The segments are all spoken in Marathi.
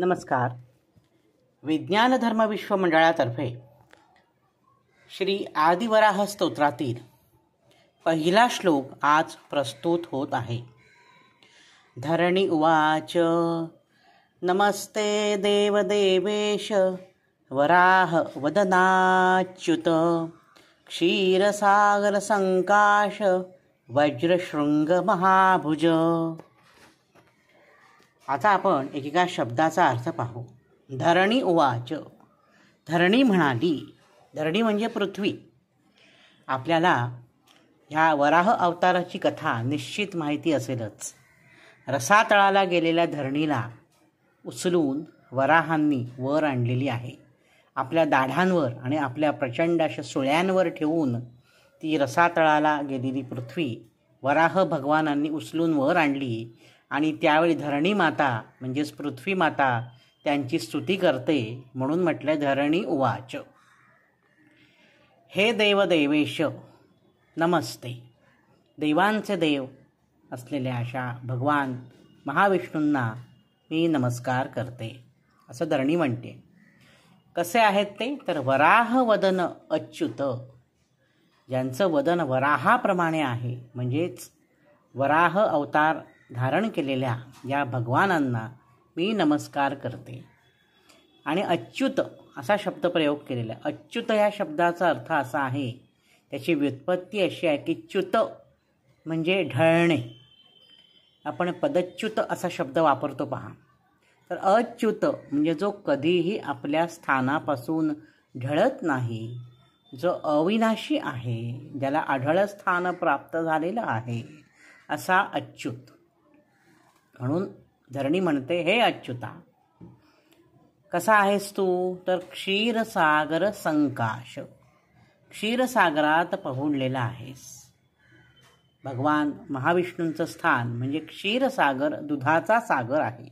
नमस्कार विज्ञान धर्म विश्व मंडळातर्फे श्री आदिवराह स्तोत्रातील पहिला श्लोक आज प्रस्तुत होत आहे धरणी उवाच नमस्ते देव देवेश वराह वदनाच्युत संकाश वज्रशृंग महाभुज़ आता आपण एकेका शब्दाचा अर्थ पाहू धरणी उवाच धरणी म्हणाली धरणी म्हणजे पृथ्वी आपल्याला ह्या वराह अवताराची कथा निश्चित माहिती असेलच रसातळाला गेलेल्या धरणीला उचलून वराहांनी वर आणलेली आहे आपल्या दाढांवर आणि आपल्या प्रचंड अशा सुळ्यांवर ठेवून ती रसातळाला गेलेली पृथ्वी वराह भगवानांनी उचलून वर आणली आणि त्यावेळी धरणी माता म्हणजेच पृथ्वी माता त्यांची स्तुती करते म्हणून म्हटलं धरणी उवाच हे देवदेवेश नमस्ते देवांचे देव असलेल्या अशा भगवान महाविष्णूंना मी नमस्कार करते असं धरणी म्हणते कसे आहेत ते तर वराह वदन अच्युत ज्यांचं वदन वराहाप्रमाणे आहे म्हणजेच वराह अवतार धारण केलेल्या या भगवानांना मी नमस्कार करते आणि अच्युत असा शब्द प्रयोग केलेला आहे अच्युत या शब्दाचा अर्थ असा आहे त्याची व्युत्पत्ती अशी आहे की च्युत म्हणजे ढळणे आपण पदच्युत असा शब्द वापरतो पहा तर अच्युत म्हणजे जो कधीही आपल्या स्थानापासून ढळत नाही जो अविनाशी आहे ज्याला आढळ स्थान प्राप्त झालेलं आहे असा अच्युत म्हणून धरणी म्हणते हे अच्युता कसा आहेस तू तर क्षीरसागर संकाश क्षीरसागरात पहुडलेला आहेस भगवान महाविष्णूंचं स्थान म्हणजे क्षीरसागर दुधाचा सागर आहे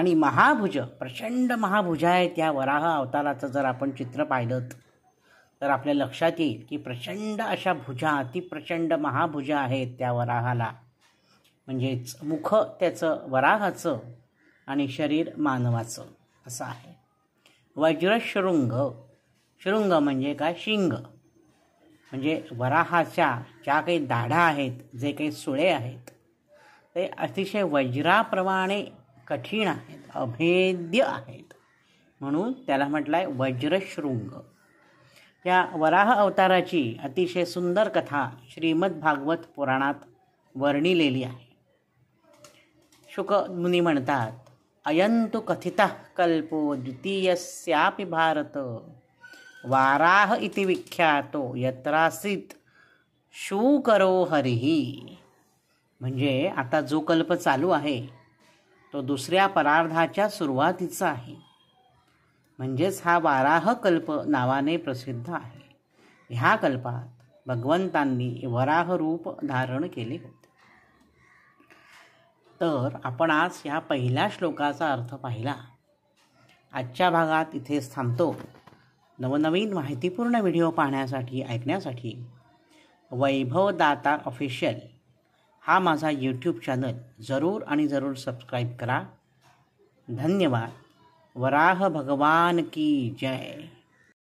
आणि महाभुज प्रचंड महाभुज आहे त्या वराह अवताराचं जर आपण चित्र पाहिलं तर आपल्या लक्षात येईल की प्रचंड अशा भुजा अति प्रचंड महाभुजा आहेत त्या वराहाला म्हणजेच मुख त्याचं वराहाचं आणि शरीर मानवाचं असं आहे वज्रशृंग शृंग म्हणजे काय शिंग म्हणजे वराहाच्या ज्या काही दाढा आहेत जे काही सुळे आहेत ते अतिशय वज्राप्रमाणे कठीण आहेत अभेद्य आहेत म्हणून त्याला म्हटलं आहे वज्रशृंग या वराह अवताराची अतिशय सुंदर कथा श्रीमद्भागवत पुराणात वर्णिलेली आहे शुकमुनी म्हणतात अयंतु कथिता कल्पो द्वितीयस्यापि भारत वाराह इति विख्यातो यत्रासित शूकरो हरिही म्हणजे आता जो कल्प चालू आहे तो दुसऱ्या परार्धाच्या सुरुवातीचा आहे म्हणजेच हा वाराह कल्प नावाने प्रसिद्ध आहे ह्या कल्पात भगवंतांनी वराह रूप धारण केले होते तर आपण आज या पहिल्या श्लोकाचा अर्थ पाहिला आजच्या भागात इथेच थांबतो नवनवीन माहितीपूर्ण व्हिडिओ पाहण्यासाठी ऐकण्यासाठी वैभव दाता ऑफिशियल हा माझा यूट्यूब चॅनल जरूर आणि जरूर सबस्क्राईब करा धन्यवाद वराह भगवान की जय